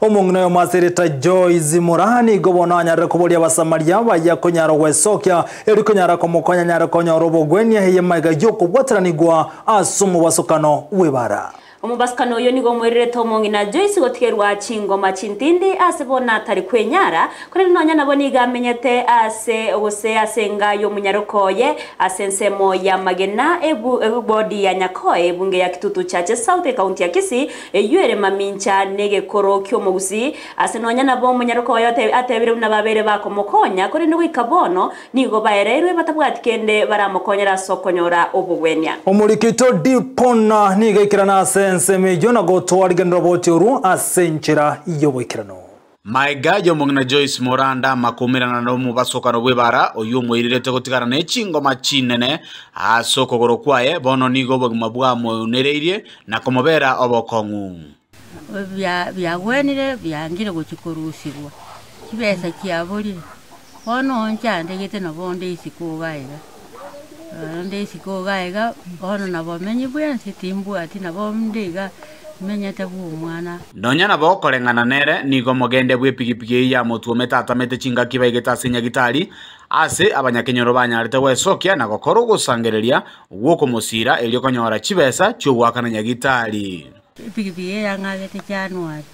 omong'ina omasereta Joyce Morani gobona anyarire koboria abasamaria baya konyara goesokia eri konyara komokonya nyara konyora obogwenia eye maega yokobwateranigwa asumu omobasokano webara umubasikano uyu nigo mwerire tomongi na Joyce gotigerwa chingoma chintindi ase bona atari kwenyara kore nonya nabo nigamenyete ase gose ase ngayo munyarokoye ase nsemo ya magena ebu ebodi ya nyakoe bunge ya kitutu chache south county ya kisi eyuere mamincha nege koro kyo mugusi ase nonya nabo munyarokoye ate atebire na babere bakomokonya kore nigo ikabono nigo baererwe batabwatikende baramukonyera sokonyora obugwenya omurikito dipona nigaikirana ase nseme sensemejo nagotwariganira bote oru asenchera iyobokirano maega yomong'ina joyce moranda makumirana nomu basokano bwebara oyo omwoirerete gotigana na echingoma chinene ase okogoro kwaye bono nigo obogima bwamwonereirie na komobera obokong'u byagwenire byangire gochi korusibwa chibesa chiaborire bono onchandegete gete nabonde isiko baera ndicikugaega ona nabo menyi bwensi timbwati nabo ndiga menyete bumwana nonya nabo okoreng'ana nere nigo mogende bwe epigipigi eye ya motwe ometatamete chingaki baigete ase nyagitari ase abanyakenyoro banyarete gwesokia na gokorwo ogosangereria gwokomosira eri okonyora chibesa chiobwakana nyagitari epigipigi eye yang'agete januari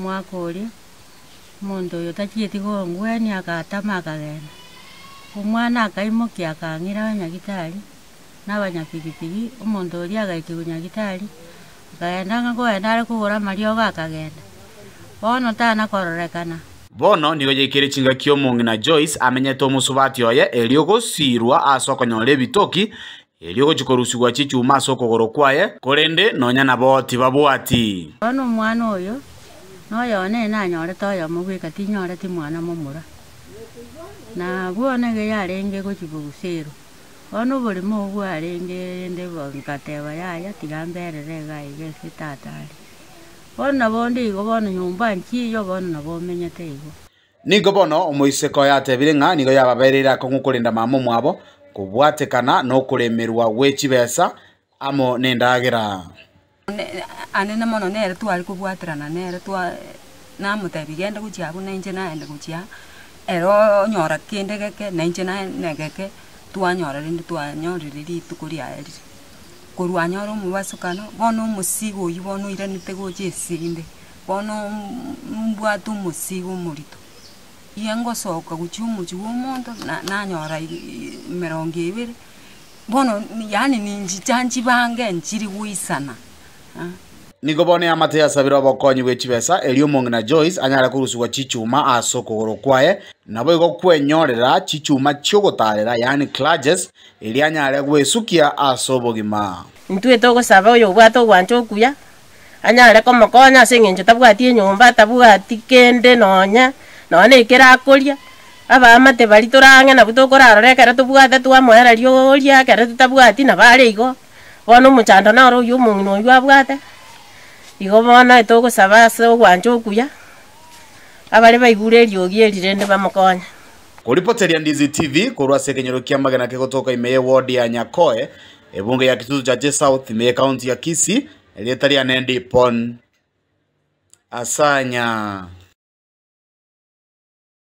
mwaka oria omonto oyo tachieti gong'we niagatama omwana akaimukia akang'ira banyagitari nabanyapigipigi omonto oria agaiki bunyagitari akagendanga kogenda are kogora marioga akagenda bono tanakororekana bono nigo yaikire chinga omong'ina omongi na joyce amenyete omosubati oye eri ogosirwa ase okonyora ebitoki eri ogochikorusiwa chichuma ase okogoro kwaye korende nonya naboti babwati bono omwana oyo noyo one nanyore toyo omobweka tinyore ti mwana momura na bwonege yarenge gochibogusero bono oboremo obwo arenge ende nkateba yaya tiga mberere iga iga ase tatare bono nabo ndigo bono nyomba nchiyo bono nabo omenyete igo ningo bono omoiseko yatebire ng'a nigo yababereire ako ng'okorenda mama mwabo kobwatekana na okoremerwa gwa amo na endagera anene mono nere twari kobwaterana nere twa namotebi gende gochia abwo nainche naende gochia ero onyora kende geke na inche na naene geke twanyorerende twanyorire rituko riaerire korwa anyora kano bono omosigo oywo bono oiranete gocha esinde bono mbwate omosigo omorito iga ngosoka gochia omochi bwa omonto nanyora emerongo ebere bono yaani ninchicha bange nchiri goisana ah nikobone amate yasabire obokonyi bwa echibesa eri omonge na joyce anyare korusiwa chichuma ase okogoro kwaye nabo igo kwenyorera chichuma chiogotarera yani clutches eri anyare gwesukia ase obogima ntwete ogosaba oyo obwate obwanche okuya anyare komokonya ase eng'encho tabwati enyomba tabwati kende nonya nonya ekere akoria abaamate bari torang'e nabo tokorarora ekero tobwate twamoera rioria ekero tutabwati nabo are igo bono omochando naoro oyo omong'ina oywo abwate igo bono etogosaba ase ogwancha okuya abare baigure eriogi eri rende bamokonya koripoteria Ndizi TV kurwa sekenyero kia magana ke kutoka imeye ward ya Nyakoe ebunge ya Kisutu Chache South imeye kaunti ya Kisii rietari e anende pon asanya